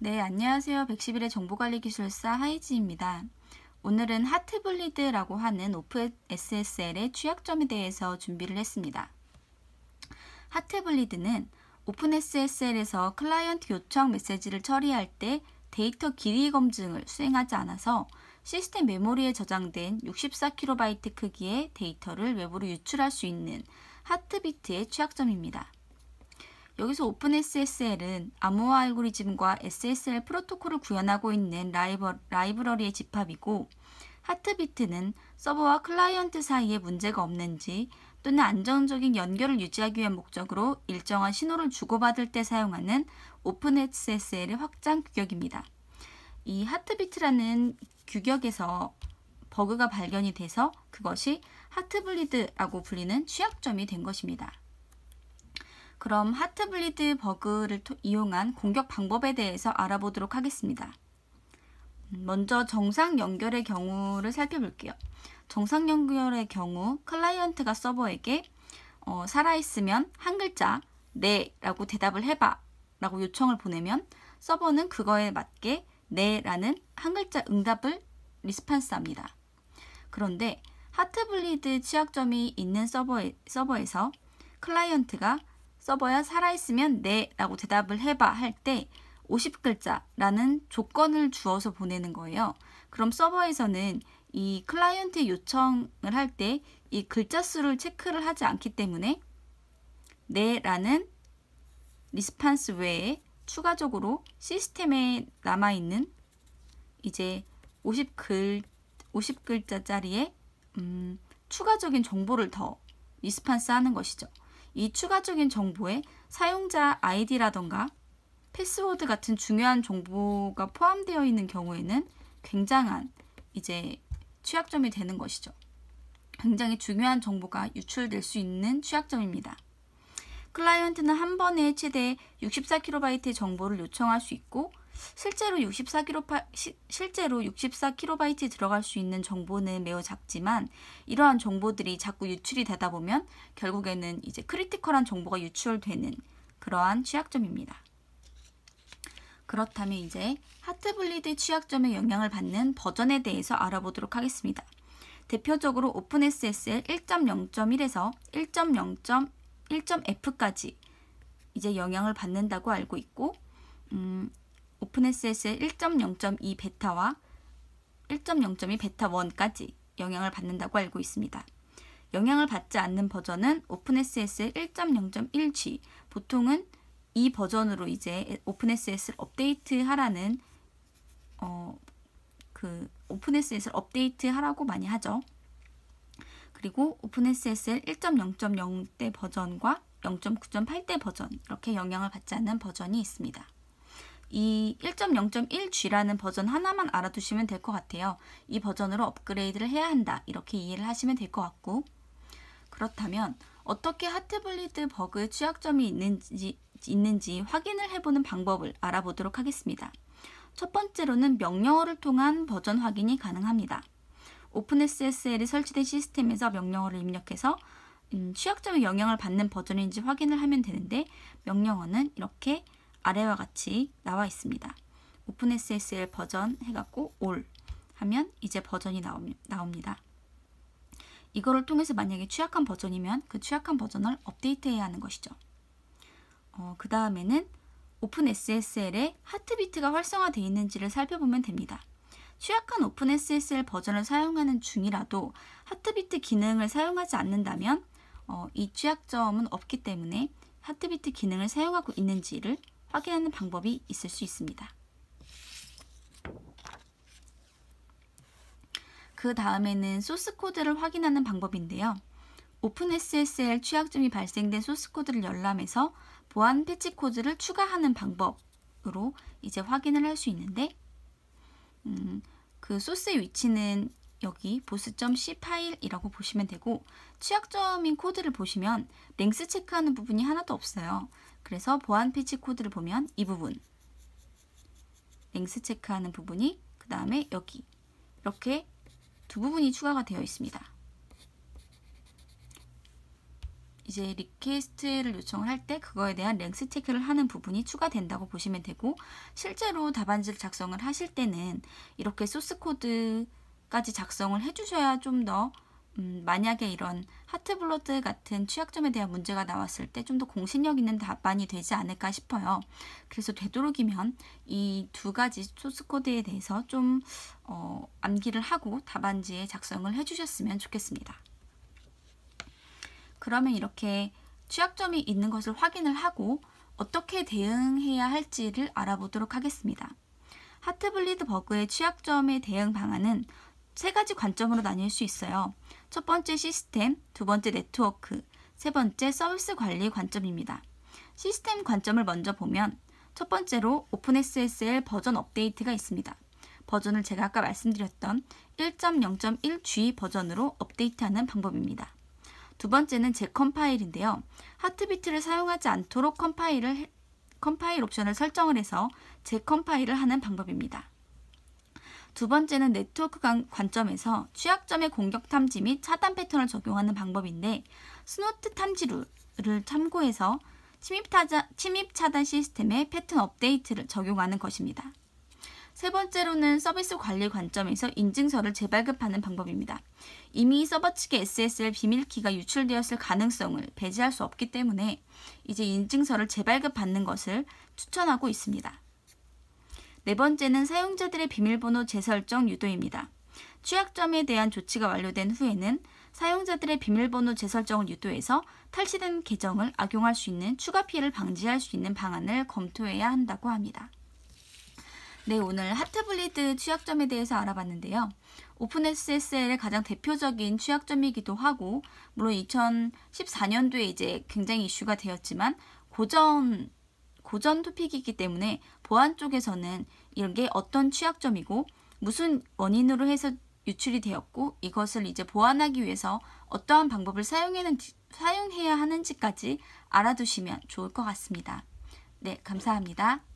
네, 안녕하세요. 111의 정보관리기술사 하이지입니다. 오늘은 하트블리드라고 하는 오프 SSL의 취약점에 대해서 준비를 했습니다. 하트블리드는 오픈 SSL에서 클라이언트 요청 메시지를 처리할 때 데이터 길이 검증을 수행하지 않아서 시스템 메모리에 저장된 64KB 크기의 데이터를 외부로 유출할 수 있는 하트비트의 취약점입니다. 여기서 오픈SSL은 암호화 알고리즘과 SSL 프로토콜을 구현하고 있는 라이버, 라이브러리의 집합이고 하트비트는 서버와 클라이언트 사이에 문제가 없는지 또는 안정적인 연결을 유지하기 위한 목적으로 일정한 신호를 주고받을 때 사용하는 오픈 SSL의 확장 규격입니다. 이 하트비트라는 규격에서 버그가 발견이 돼서 그것이 하트블리드라고 불리는 취약점이 된 것입니다. 그럼 하트블리드 버그를 이용한 공격 방법에 대해서 알아보도록 하겠습니다. 음, 먼저 정상 연결의 경우를 살펴볼게요. 정상 연결의 경우 클라이언트가 서버에게 어, 살아있으면 한 글자 네 라고 대답을 해봐 라고 요청을 보내면 서버는 그거에 맞게 네 라는 한 글자 응답을 리스판스 합니다. 그런데 하트블리드 취약점이 있는 서버에, 서버에서 클라이언트가 서버야 살아있으면 네 라고 대답을 해봐 할 때 50글자라는 조건을 주어서 보내는 거예요. 그럼 서버에서는 이클라이언트 요청을 할 때 이 글자 수를 체크를 하지 않기 때문에 네라는 리스판스 외에 추가적으로 시스템에 남아있는 이제 50글, 50글자짜리의 음, 추가적인 정보를 더 리스판스 하는 것이죠. 이 추가적인 정보에 사용자 아이디라던가 패스워드 같은 중요한 정보가 포함되어 있는 경우에는 굉장한 이제 취약점이 되는 것이죠. 굉장히 중요한 정보가 유출될 수 있는 취약점입니다. 클라이언트는 한 번에 최대 64KB의 정보를 요청할 수 있고 실제로 64kb, 시, 실제로 64kb 들어갈 수 있는 정보는 매우 작지만 이러한 정보들이 자꾸 유출이 되다 보면 결국에는 이제 크리티컬한 정보가 유출되는 그러한 취약점입니다. 그렇다면 이제 하트블리드 취약점에 영향을 받는 버전에 대해서 알아보도록 하겠습니다. 대표적으로 오픈SSL 1.0.1에서 1.0.1.f까지 이제 영향을 받는다고 알고 있고 음, 오픈SS의 1.0.2 베타와 1.0.2 베타 1까지 영향을 받는다고 알고 있습니다. 영향을 받지 않는 버전은 오픈SS의 1.0.1G, 보통은 이 버전으로 이제 오픈SS를 업데이트하라는 어, 그 오픈SS를 업데이트하라고 많이 하죠. 그리고 오픈SSL 1.0.0대 버전과 0.9.8대 버전 이렇게 영향을 받지 않는 버전이 있습니다. 이 1.0.1G라는 버전 하나만 알아두시면 될 것 같아요. 이 버전으로 업그레이드를 해야 한다. 이렇게 이해를 하시면 될 것 같고 그렇다면 어떻게 하트블리드 버그의 취약점이 있는지, 있는지 확인을 해보는 방법을 알아보도록 하겠습니다. 첫 번째로는 명령어를 통한 버전 확인이 가능합니다. OpenSSL이 설치된 시스템에서 명령어를 입력해서 음, 취약점의 영향을 받는 버전인지 확인을 하면 되는데 명령어는 이렇게 아래와 같이 나와 있습니다. OpenSSL 버전 해갖고 all 하면 이제 버전이 나옵니다. 이거를 통해서 만약에 취약한 버전이면 그 취약한 버전을 업데이트해야 하는 것이죠. 어, 그 다음에는 오픈 SSL에 하트비트가 활성화되어 있는지를 살펴보면 됩니다. 취약한 오픈 SSL 버전을 사용하는 중이라도 하트비트 기능을 사용하지 않는다면 어, 이 취약점은 없기 때문에 하트비트 기능을 사용하고 있는지를 확인하는 방법이 있을 수 있습니다. 그 다음에는 소스 코드를 확인하는 방법인데요. OpenSSL 취약점이 발생된 소스 코드를 열람해서 보안 패치 코드를 추가하는 방법으로 이제 확인을 할 수 있는데 음, 그 소스의 위치는 여기 보스점 C 파일이라고 보시면 되고 취약점인 코드를 보시면 랭스 체크하는 부분이 하나도 없어요. 그래서 보안 패치 코드를 보면 이 부분 랭스 체크하는 부분이 그 다음에 여기 이렇게 두 부분이 추가가 되어 있습니다. 이제 리퀘스트를 요청을 할 때 그거에 대한 랭스 체크를 하는 부분이 추가된다고 보시면 되고 실제로 답안지를 작성을 하실 때는 이렇게 소스 코드 까지 작성을 해주셔야 좀더 음, 만약에 이런 하트블러드 같은 취약점에 대한 문제가 나왔을 때 좀 더 공신력 있는 답안이 되지 않을까 싶어요. 그래서 되도록이면 이 두 가지 소스코드에 대해서 좀 어, 암기를 하고 답안지에 작성을 해주셨으면 좋겠습니다. 그러면 이렇게 취약점이 있는 것을 확인을 하고 어떻게 대응해야 할지를 알아보도록 하겠습니다. 하트블리드 버그의 취약점의 대응 방안은 세 가지 관점으로 나뉠 수 있어요. 첫 번째 시스템, 두 번째 네트워크, 세 번째 서비스 관리 관점입니다. 시스템 관점을 먼저 보면 첫 번째로 오픈 SSL 버전 업데이트가 있습니다. 버전을 제가 아까 말씀드렸던 1.0.1G 버전으로 업데이트하는 방법입니다. 두 번째는 재컴파일인데요. 하트비트를 사용하지 않도록 컴파일을 컴파일 옵션을 설정을 해서 재컴파일을 하는 방법입니다. 두 번째는 네트워크 관점에서 취약점의 공격 탐지 및 차단 패턴을 적용하는 방법인데 스노트 탐지룰을 참고해서 침입, 타자, 침입 차단 시스템의 패턴 업데이트를 적용하는 것입니다. 세 번째로는 서비스 관리 관점에서 인증서를 재발급하는 방법입니다. 이미 서버 측의 SSL 비밀키가 유출되었을 가능성을 배제할 수 없기 때문에 이제 인증서를 재발급받는 것을 추천하고 있습니다. 네 번째는 사용자들의 비밀번호 재설정 유도입니다. 취약점에 대한 조치가 완료된 후에는 사용자들의 비밀번호 재설정을 유도해서 탈취된 계정을 악용할 수 있는 추가 피해를 방지할 수 있는 방안을 검토해야 한다고 합니다. 네, 오늘 하트블리드 취약점에 대해서 알아봤는데요. 오픈 SSL의 가장 대표적인 취약점이기도 하고, 물론 2014년도에 이제 굉장히 이슈가 되었지만, 고전 고전 토픽이기 때문에 보안 쪽에서는 이게 어떤 취약점이고 무슨 원인으로 해서 유출이 되었고 이것을 이제 보완하기 위해서 어떠한 방법을 사용해 사용해야 하는지까지 알아두시면 좋을 것 같습니다. 네, 감사합니다.